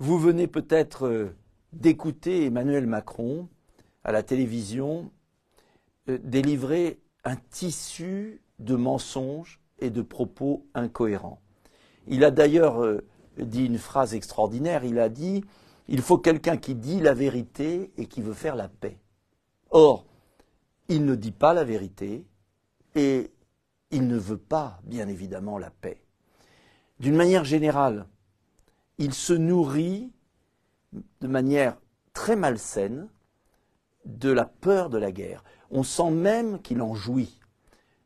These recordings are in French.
Vous venez peut-être euh, d'écouter Emmanuel Macron à la télévision euh, délivrer un tissu de mensonges et de propos incohérents. Il a d'ailleurs euh, dit une phrase extraordinaire, il a dit il faut quelqu'un qui dit la vérité et qui veut faire la paix. Or, il ne dit pas la vérité et il ne veut pas, bien évidemment, la paix. D'une manière générale, il se nourrit de manière très malsaine de la peur de la guerre. On sent même qu'il en jouit.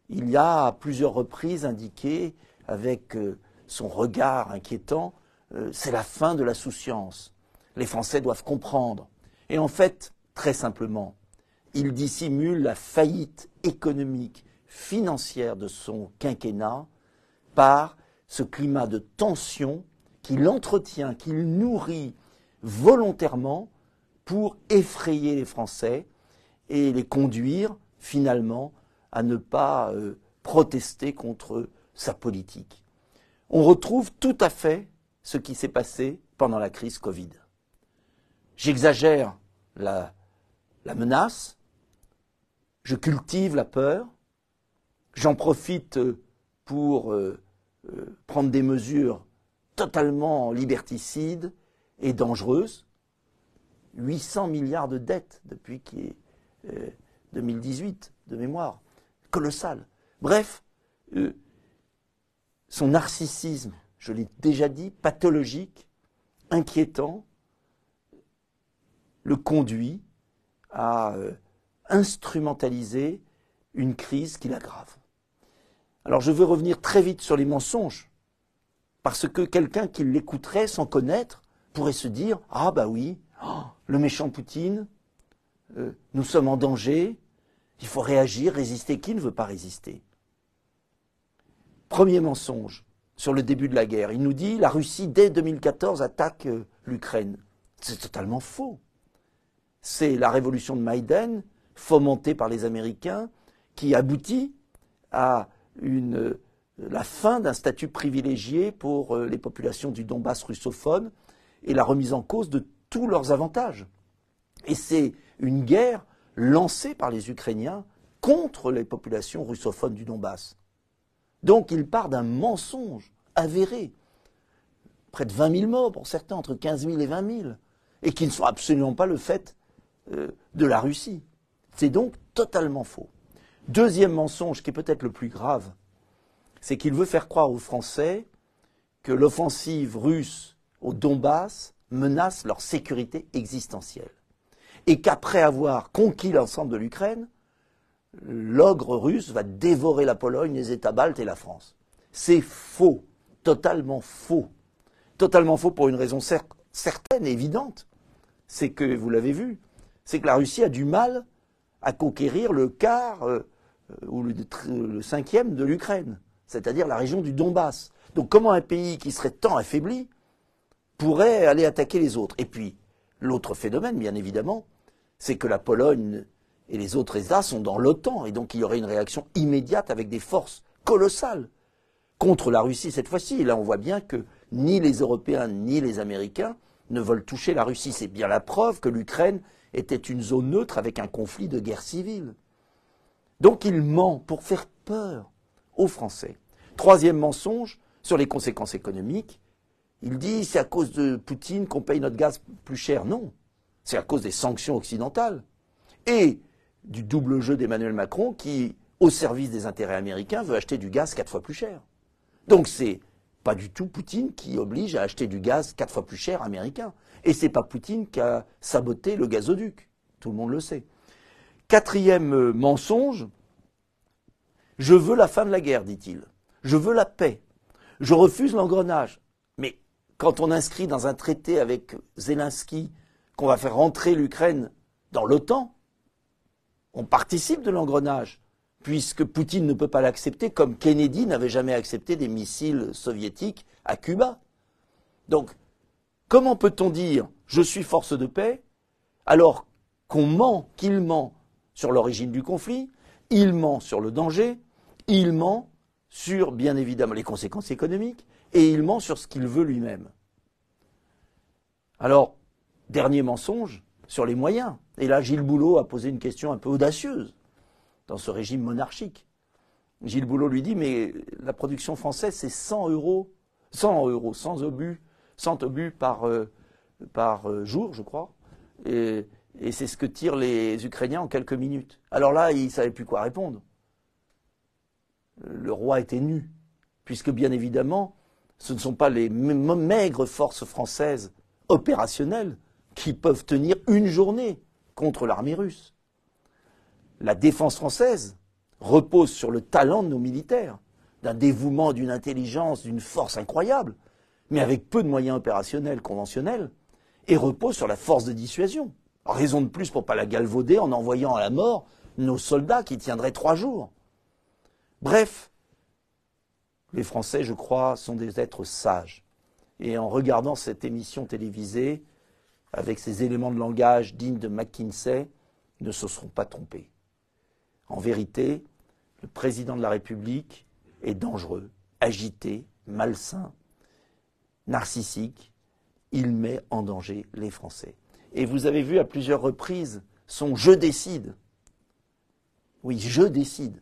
Il y a à plusieurs reprises indiqué, avec euh, son regard inquiétant, euh, c'est la fin de la souciance. Les Français doivent comprendre. Et en fait, très simplement, il dissimule la faillite économique, financière de son quinquennat par ce climat de tension qu'il entretient, qu'il nourrit volontairement pour effrayer les Français et les conduire finalement à ne pas euh, protester contre sa politique. On retrouve tout à fait ce qui s'est passé pendant la crise Covid. J'exagère la, menace, je cultive la peur, j'en profite euh, pour euh, prendre des mesures totalement liberticide et dangereuse. 800 milliards de dettes depuis qui 2018 euh, de mémoire, colossal. Bref, euh, son narcissisme, je l'ai déjà dit, pathologique, inquiétant, le conduit à euh, instrumentaliser une crise qui l'aggrave. Alors je veux revenir très vite sur les mensonges parce que quelqu'un qui l'écouterait sans connaître pourrait se dire Ah, bah oui, oh, le méchant Poutine, euh, nous sommes en danger, il faut réagir, résister. Qui ne veut pas résister Premier mensonge sur le début de la guerre. Il nous dit La Russie, dès 2014, attaque euh, l'Ukraine. C'est totalement faux. C'est la révolution de Maïden, fomentée par les Américains, qui aboutit à une euh, la fin d'un statut privilégié pour euh, les populations du Donbass russophone et la remise en cause de tous leurs avantages. Et c'est une guerre lancée par les Ukrainiens contre les populations russophones du Donbass. Donc il part d'un mensonge avéré. Près de 20 000 morts pour certains, entre 15 000 et 20 000, et qui ne sont absolument pas le fait euh, de la Russie. C'est donc totalement faux. Deuxième mensonge qui est peut-être le plus grave, c'est qu'il veut faire croire aux Français que l'offensive russe au Donbass menace leur sécurité existentielle. Et qu'après avoir conquis l'ensemble de l'Ukraine, l'ogre russe va dévorer la Pologne, les États baltes et la France. C'est faux, totalement faux. Totalement faux pour une raison certaine et évidente. C'est que, vous l'avez vu, c'est que la Russie a du mal à conquérir le quart euh, euh, ou le cinquième de l'Ukraine c'est-à-dire la région du Donbass. Donc comment un pays qui serait tant affaibli pourrait aller attaquer les autres Et puis, l'autre phénomène, bien évidemment, c'est que la Pologne et les autres États sont dans l'OTAN, et donc il y aurait une réaction immédiate avec des forces colossales contre la Russie cette fois-ci. Et là, on voit bien que ni les Européens ni les Américains ne veulent toucher la Russie. C'est bien la preuve que l'Ukraine était une zone neutre avec un conflit de guerre civile. Donc il ment pour faire peur aux Français. Troisième mensonge, sur les conséquences économiques, il dit c'est à cause de Poutine qu'on paye notre gaz plus cher. Non, c'est à cause des sanctions occidentales et du double jeu d'Emmanuel Macron qui, au service des intérêts américains, veut acheter du gaz quatre fois plus cher. Donc c'est pas du tout Poutine qui oblige à acheter du gaz quatre fois plus cher américain. Et c'est pas Poutine qui a saboté le gazoduc. Tout le monde le sait. Quatrième euh, mensonge, je veux la fin de la guerre, dit-il. Je veux la paix. Je refuse l'engrenage. Mais quand on inscrit dans un traité avec Zelensky qu'on va faire rentrer l'Ukraine dans l'OTAN, on participe de l'engrenage, puisque Poutine ne peut pas l'accepter comme Kennedy n'avait jamais accepté des missiles soviétiques à Cuba. Donc, comment peut-on dire je suis force de paix alors qu'on ment, qu'il ment sur l'origine du conflit, il ment sur le danger, il ment sur, bien évidemment, les conséquences économiques, et il ment sur ce qu'il veut lui-même. Alors, dernier mensonge sur les moyens. Et là, Gilles Boulot a posé une question un peu audacieuse dans ce régime monarchique. Gilles Boulot lui dit, mais la production française, c'est 100 euros, 100 euros, 100 obus, sans obus par, euh, par euh, jour, je crois. Et, et c'est ce que tirent les Ukrainiens en quelques minutes. Alors là, il ne savait plus quoi répondre le roi était nu, puisque bien évidemment, ce ne sont pas les maigres forces françaises opérationnelles qui peuvent tenir une journée contre l'armée russe. La défense française repose sur le talent de nos militaires, d'un dévouement, d'une intelligence, d'une force incroyable, mais avec peu de moyens opérationnels conventionnels, et repose sur la force de dissuasion. Raison de plus pour ne pas la galvauder en envoyant à la mort nos soldats qui tiendraient trois jours. Bref, les Français, je crois, sont des êtres sages. Et en regardant cette émission télévisée, avec ces éléments de langage dignes de McKinsey, ne se seront pas trompés. En vérité, le président de la République est dangereux, agité, malsain, narcissique. Il met en danger les Français. Et vous avez vu à plusieurs reprises son je décide. Oui, je décide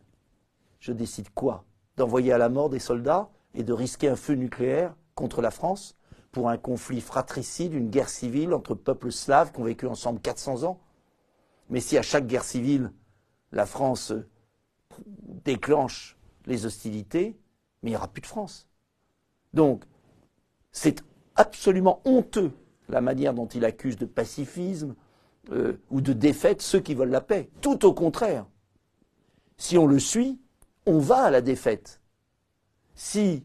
je décide quoi D'envoyer à la mort des soldats et de risquer un feu nucléaire contre la France pour un conflit fratricide, une guerre civile entre peuples slaves qui ont vécu ensemble 400 ans Mais si à chaque guerre civile, la France euh, déclenche les hostilités, mais il n'y aura plus de France. Donc, c'est absolument honteux la manière dont il accuse de pacifisme euh, ou de défaite ceux qui veulent la paix. Tout au contraire. Si on le suit, on va à la défaite. Si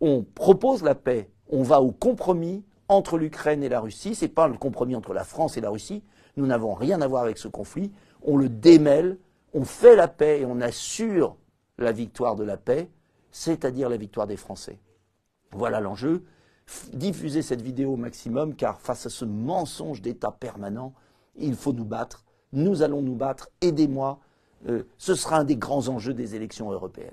on propose la paix, on va au compromis entre l'Ukraine et la Russie. C'est pas le compromis entre la France et la Russie. Nous n'avons rien à voir avec ce conflit. On le démêle, on fait la paix et on assure la victoire de la paix, c'est-à-dire la victoire des Français. Voilà l'enjeu. Diffusez cette vidéo au maximum, car face à ce mensonge d'État permanent, il faut nous battre. Nous allons nous battre. Aidez-moi euh, ce sera un des grands enjeux des élections européennes.